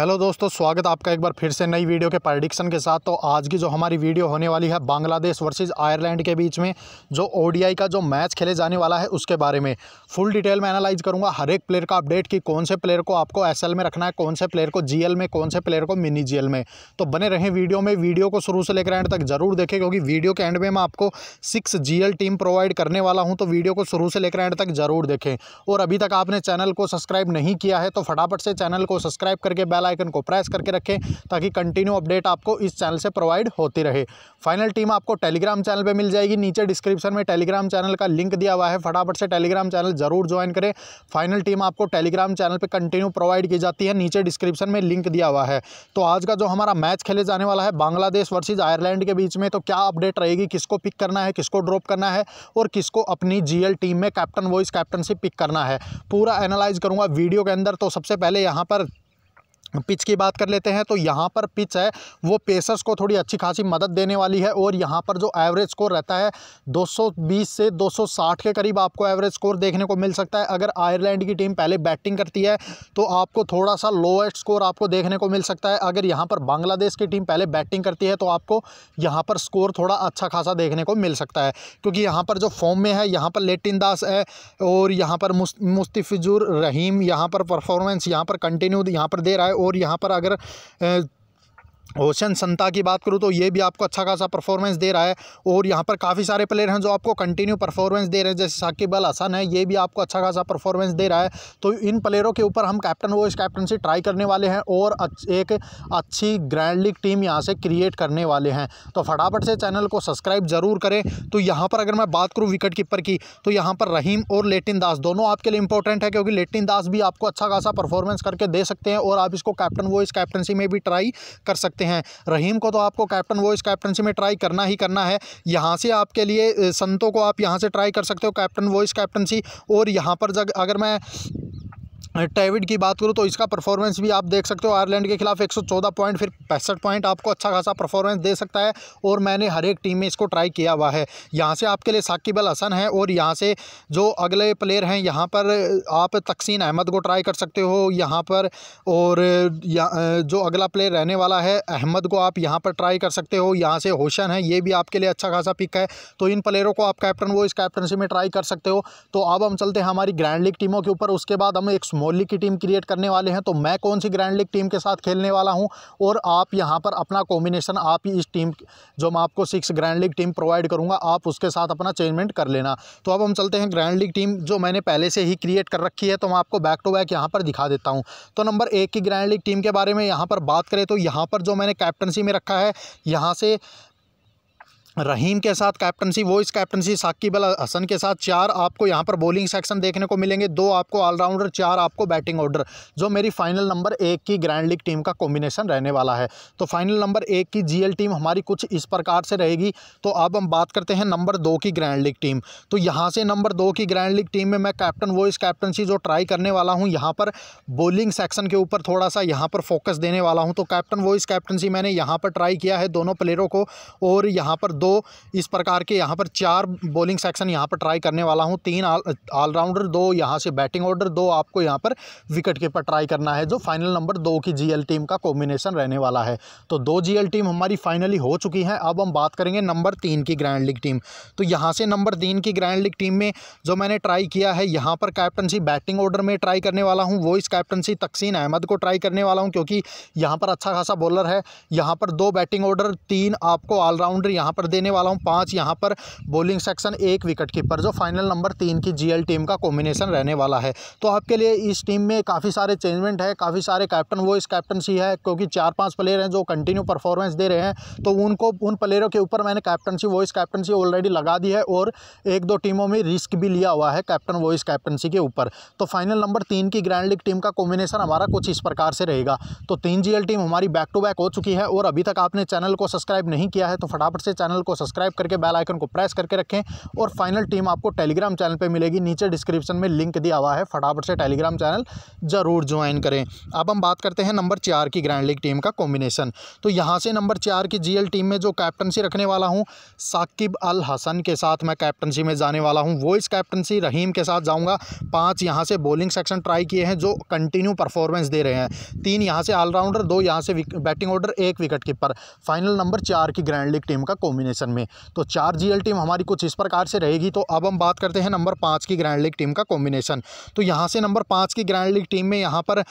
hello दोस्तों स्वागत आपका एक बार फिर से नई वीडियो के प्रडिक्शन के साथ तो आज की जो हमारी वीडियो होने वाली है बांग्लादेश वर्सेस आयरलैंड के बीच में जो ओडीआई का जो मैच खेले जाने वाला है उसके बारे में फुल डिटेल में एनालाइज करूंगा हर एक प्लेयर का अपडेट कि कौन से प्लेयर को आपको एस में रखना है कौन से प्लेयर को जी में कौन से प्लेयर को मिनी जी में तो बने रहें वीडियो में वीडियो को शुरू से लेकर एंड तक जरूर देखें क्योंकि वीडियो के एंड में मैं आपको सिक्स जी टीम प्रोवाइड करने वाला हूँ तो वीडियो को शुरू से लेकर एंड तक जरूर देखें और अभी तक आपने चैनल को सब्सक्राइब नहीं किया है तो फटाफट से चैनल को सब्सक्राइब करके बैला आइकन को प्रेस करके रखें ताकि कंटिन्यू अपडेट आपको इस चैनल से प्रोवाइड होती रहे फाइनल टीम आपको टेलीग्राम चैनल पर मिल जाएगी नीचे डिस्क्रिप्शन में टेलीग्राम चैनल का लिंक दिया हुआ है फटाफट से टेलीग्राम चैनल जरूर ज्वाइन करें फाइनल टीम आपको टेलीग्राम चैनल पर कंटिन्यू प्रोवाइड की जाती है नीचे डिस्क्रिप्शन में लिंक दिया हुआ है तो आज का जो हमारा मैच खेले जाने वाला है बांग्लादेश वर्सेज आयरलैंड के बीच में तो क्या अपडेट रहेगी किसको पिक करना है किसको ड्रॉप करना है और किसको अपनी जीएल टीम में कैप्टन वॉइस कैप्टनशिप पिक करना है पूरा एनालाइज करूंगा वीडियो के अंदर तो सबसे पहले यहाँ पर पिच की बात कर लेते हैं तो यहाँ पर पिच है वो पेसर्स को थोड़ी अच्छी खासी मदद देने वाली है और यहाँ पर जो एवरेज स्कोर रहता है 220 से 260 के करीब आपको एवरेज स्कोर देखने को मिल सकता है अगर आयरलैंड की टीम पहले बैटिंग करती है तो आपको थोड़ा सा लोएस्ट स्कोर आपको देखने को मिल सकता है अगर यहाँ पर बांग्लादेश की टीम पहले बैटिंग करती है तो आपको यहाँ पर स्कोर थोड़ा अच्छा खासा देखने को मिल सकता है क्योंकि यहाँ पर जो फॉर्म में है यहाँ पर लेटिन दास है और यहाँ पर मुस्तफिजुर रहीम यहाँ पर परफॉर्मेंस यहाँ पर कंटिन्यू यहाँ पर दे रहा है और यहाँ पर अगर ओशन संता की बात करूँ तो ये भी आपको अच्छा खासा परफॉर्मेंस दे रहा है और यहाँ पर काफ़ी सारे प्लेयर हैं जो आपको कंटिन्यू परफॉर्मेंस दे रहे हैं जैसे साकिब अल हसन है ये भी आपको अच्छा खासा परफॉर्मेंस दे रहा है तो इन प्लेयरों के ऊपर हम कैप्टन वॉइस कैप्टनसी ट्राई करने वाले हैं और एक अच्छी ग्रैंड लीग टीम यहाँ से क्रिएट करने वाले हैं तो फटाफट से चैनल को सब्सक्राइब ज़रूर करें तो यहाँ पर अगर मैं बात करूँ विकेट कीपर की तो यहाँ पर रहीम और लेटिन दास दोनों आपके लिए इंपॉर्टेंट है क्योंकि लेटिन दास भी आपको अच्छा खासा परफॉर्मेंस करके दे सकते हैं और आप इसको कैप्टन वॉइस कैप्टनसी में भी ट्राई कर सकते सकते हैं रहीम को तो आपको कैप्टन वॉइस कैप्टनसी में ट्राई करना ही करना है यहाँ से आपके लिए संतों को आप यहाँ से ट्राई कर सकते हो कैप्टन वॉइस कैप्टनसी और यहाँ पर जब अगर मैं टेविड की बात करूँ तो इसका परफॉर्मेंस भी आप देख सकते हो आयरलैंड के खिलाफ 114 पॉइंट फिर पैंसठ पॉइंट आपको अच्छा खासा परफॉर्मेंस दे सकता है और मैंने हर एक टीम में इसको ट्राई किया हुआ है यहाँ से आपके लिए साकिब अल हसन है और यहाँ से जो अगले प्लेयर हैं यहाँ पर आप तकसीन अहमद को ट्राई कर सकते हो यहाँ पर और जो अगला प्लेयर रहने वाला है अहमद को आप यहाँ पर ट्राई कर सकते हो यहाँ से होशन है ये भी आपके लिए अच्छा खासा पिक है तो इन प्लेयरों को आप कैप्टन वो इस कैप्टनशिप में ट्राई कर सकते हो तो अब हम चलते हैं हमारी ग्रैंड लीग टीमों के ऊपर उसके बाद हम एक मार्कस मोली की टीम क्रिएट करने वाले हैं तो मैं कौन सी ग्रैंड लीग टीम के साथ खेलने वाला हूँ और आप यहाँ पर अपना कॉम्बिनेशन आप ही इस टीम जो मैं आपको six grand league team provide करूँगा आप उसके साथ अपना चेंजमेंट कर लेना तो अब हम चलते हैं ग्रैंड लीग टीम जो मैंने पहले से ही क्रिएट कर रखी है तो मैं आपको बैक टू बैक यहाँ पर दिखा देता हूँ तो नंबर एक की ग्रैंड लीग टीम के बारे में यहाँ पर बात करें तो यहाँ पर जो मैंने कैप्टनसी में रखा है यहाँ से रहीम के साथ कैप्टनसी वो इस कैप्टनसी साकिब अल हसन के साथ चार आपको यहाँ पर बॉलिंग सेक्शन देखने को मिलेंगे दो आपको ऑलराउंडर चार आपको बैटिंग ऑर्डर जो मेरी फाइनल नंबर एक की ग्रैंड लीग टीम का कॉम्बिनेशन रहने वाला है तो फाइनल नंबर एक की जीएल टीम हमारी कुछ इस प्रकार से रहेगी तो अब हम बात करते हैं नंबर दो की ग्रैंड लीग टीम तो यहाँ से नंबर दो की ग्रैंड लीग टीम में मैं कैप्टन वो इस कैप्टनसी जो ट्राई करने वाला हूँ यहाँ पर बॉलिंग सेक्शन के ऊपर थोड़ा सा यहाँ पर फोकस देने वाला हूँ तो कैप्टन वो इस कैप्टनसी मैंने यहाँ पर ट्राई किया है दोनों प्लेयरों को और यहाँ पर दो इस प्रकार के यहाँ पर चार बॉलिंग सेक्शन यहाँ पर ट्राई करने वाला हूँ तीन ऑलराउंडर दो यहाँ से बैटिंग ऑर्डर दो आपको यहाँ पर विकेट कीपर ट्राई करना है जो फाइनल नंबर दो की जी टीम का कॉम्बिनेशन रहने वाला है तो दो जी टीम हमारी फाइनली हो चुकी है अब हम बात करेंगे नंबर तीन की ग्रैंड लीग टीम तो यहाँ से नंबर तीन की ग्रैंड लीग टीम में जो मैंने ट्राई किया है यहाँ पर कैप्टनसी बैटिंग ऑर्डर में ट्राई करने वाला हूँ वो इस कैप्टनसी तकसीन अहमद को ट्राई करने वाला हूँ क्योंकि यहाँ पर अच्छा खासा बॉलर है यहाँ पर दो बैटिंग ऑर्डर तीन आपको ऑलराउंडर यहाँ पर देने वाला हूँ पाँच यहाँ पर बॉलिंग सेक्शन एक विकेट कीपर जो फाइनल नंबर तीन की जीएल टीम का कॉम्बिनेशन रहने वाला है तो आपके लिए इस टीम में काफ़ी सारे चेंजमेंट है काफ़ी सारे कैप्टन वॉइस कैप्टनसी है क्योंकि चार पाँच प्लेयर हैं जो कंटिन्यू परफॉर्मेंस दे रहे हैं तो उनको उन प्लेयरों के ऊपर मैंने कैप्टनसी वॉइस कैप्टनसी ऑलरेडी लगा दी है और एक दो टीमों में रिस्क भी लिया हुआ है कैप्टन वॉइस कैप्टनसी के ऊपर तो फाइनल नंबर तीन की ग्रैंड लीग टीम का कॉम्बिनेशन हमारा कुछ इस प्रकार से रहेगा तो तीन जीएल टीम हमारी बैक टू बैक हो चुकी है और अभी तक आपने चैनल को सब्सक्राइब नहीं किया है तो फटाफट से चैनल चैनल को सब्सक्राइब करके बेल आइकन को प्रेस करके रखें और फाइनल टीम आपको टेलीग्राम चैनल पे मिलेगी नीचे डिस्क्रिप्शन में लिंक दिया हुआ है फटाफट से टेलीग्राम चैनल ज़रूर ज्वाइन करें अब हम बात करते हैं नंबर चार की ग्रैंड लीग टीम का कॉम्बिनेशन तो यहाँ से नंबर चार की जी टीम में जो कैप्टनसी रखने वाला हूँ साकिब अल हसन के साथ मैं कैप्टनसी में जाने वाला हूँ वॉइस कैप्टनसी रहीम के साथ जाऊँगा पाँच यहाँ से बॉलिंग सेक्शन ट्राई किए हैं जो कंटिन्यू परफॉर्मेंस दे रहे हैं तीन यहाँ से ऑलराउंडर दो यहाँ से बैटिंग ऑर्डर एक विकेट कीपर फाइनल नंबर चार की ग्रैंड लीग टीम का कॉम्बिनेशन कॉम्बिनेशन में तो चार जी टीम हमारी कुछ इस प्रकार से रहेगी तो अब हम बात करते हैं नंबर पाँच की ग्रैंड लीग टीम का कॉम्बिनेशन तो यहाँ से नंबर पाँच की ग्रैंड लीग टीम में यहाँ पर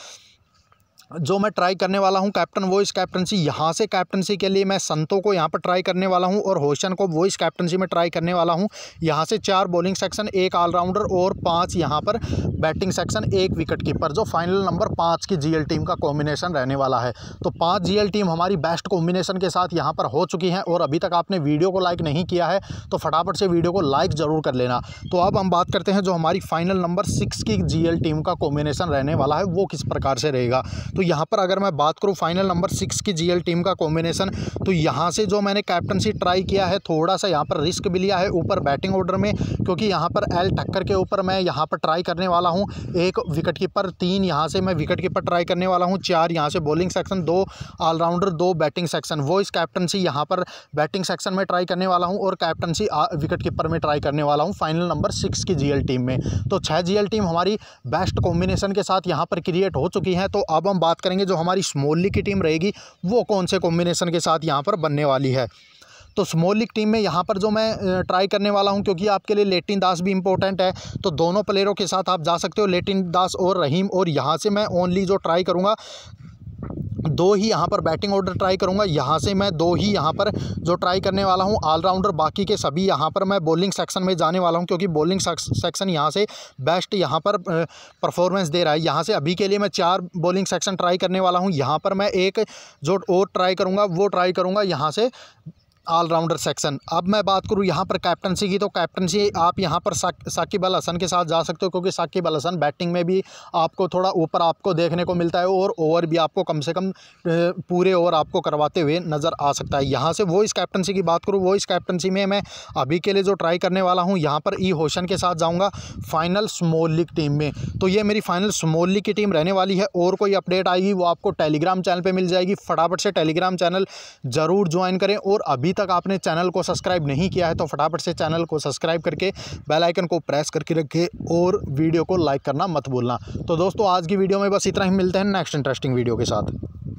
जो मैं ट्राई करने वाला हूँ कैप्टन वॉइस कैप्टनसी यहाँ से कैप्टनसी के लिए मैं संतों को यहाँ पर ट्राई करने वाला हूँ और होशन को वॉइस कैप्टनसी में ट्राई करने वाला हूँ यहाँ से चार बॉलिंग सेक्शन एक ऑलराउंडर और पाँच यहाँ पर बैटिंग सेक्शन एक विकेट कीपर जो फाइनल नंबर पाँच की जी टीम का कॉम्बिनेशन रहने वाला है तो पाँच जी टीम हमारी बेस्ट कॉम्बिनेशन के साथ यहाँ पर हो चुकी हैं और अभी तक आपने वीडियो को लाइक नहीं किया है तो फटाफट से वीडियो को लाइक ज़रूर कर लेना तो अब हम बात करते हैं जो हमारी फाइनल नंबर सिक्स की जी टीम का कॉम्बिनेशन रहने वाला है वो किस प्रकार से रहेगा तो यहाँ पर अगर मैं बात करूँ फाइनल नंबर सिक्स की जीएल टीम का कॉम्बिनेशन तो यहाँ से जो मैंने कैप्टनसी ट्राई किया है थोड़ा सा यहाँ पर रिस्क भी लिया है ऊपर बैटिंग ऑर्डर में क्योंकि यहाँ पर एल टक्कर के ऊपर मैं यहाँ पर ट्राई करने वाला हूँ एक विकेट कीपर तीन यहाँ से मैं विकेट कीपर ट्राई करने वाला हूँ चार यहाँ से बॉलिंग सेक्शन दो ऑलराउंडर दो बैटिंग सेक्शन वो इस कैप्टनसी यहाँ पर बैटिंग सेक्शन में ट्राई करने वाला हूँ और कैप्टनसी विकेट कीपर में ट्राई करने वाला हूँ फाइनल नंबर सिक्स की जीएल टीम में तो छः जीएल टीम हमारी बेस्ट कॉम्बिनेशन के साथ यहाँ पर क्रिएट हो चुकी है तो अब हम बात करेंगे जो हमारी स्मोलिक की टीम रहेगी वो कौन से कॉम्बिनेशन के साथ यहाँ पर बनने वाली है तो स्मोलिक टीम में यहाँ पर जो मैं ट्राई करने वाला हूँ क्योंकि आपके लिए लेटिन दास भी इंपॉर्टेंट है तो दोनों प्लेयरों के साथ आप जा सकते हो लेटिन दास और रहीम और यहाँ से मैं ओनली जो ट्राई करूँगा दो ही यहाँ पर बैटिंग ऑर्डर ट्राई करूँगा यहाँ से मैं दो ही यहाँ पर जो ट्राई करने वाला हूँ ऑलराउंडर बाकी के सभी यहाँ पर मैं बॉलिंग सेक्शन में जाने वाला हूँ क्योंकि बॉलिंग सेक्शन यहाँ से बेस्ट यहाँ पर परफॉर्मेंस दे रहा है यहाँ से अभी के लिए मैं चार बॉलिंग सेक्शन ट्राई करने वाला हूँ यहाँ पर मैं एक जो और ट्राई करूँगा वो ट्राई करूँगा यहाँ से ऑलराउंडर सेक्शन अब मैं बात करूँ यहाँ पर कैप्टनसी की तो कैप्टनसी आप यहाँ पर साकिब अल हसन के साथ जा सकते हो क्योंकि साकिब अल हसन बैटिंग में भी आपको थोड़ा ऊपर आपको देखने को मिलता है और ओवर भी आपको कम से कम पूरे ओवर आपको करवाते हुए नज़र आ सकता है यहाँ से वो इस कैप्टनसी की बात करूँ वो इस कैप्टनसी में मैं अभी के लिए जो ट्राई करने वाला हूँ यहाँ पर ई e होशन के साथ जाऊँगा फाइनल स्मॉल लीग टीम में तो ये मेरी फाइनल स्मॉल लीग की टीम रहने वाली है और कोई अपडेट आएगी वो आपको टेलीग्राम चैनल पर मिल जाएगी फटाफट से टेलीग्राम चैनल ज़रूर ज्वाइन करें और अभी तक आपने चैनल को सब्सक्राइब नहीं किया है तो फटाफट से चैनल को सब्सक्राइब करके बेल आइकन को प्रेस करके रखें और वीडियो को लाइक करना मत भूलना तो दोस्तों आज की वीडियो में बस इतना ही मिलते हैं नेक्स्ट इंटरेस्टिंग वीडियो के साथ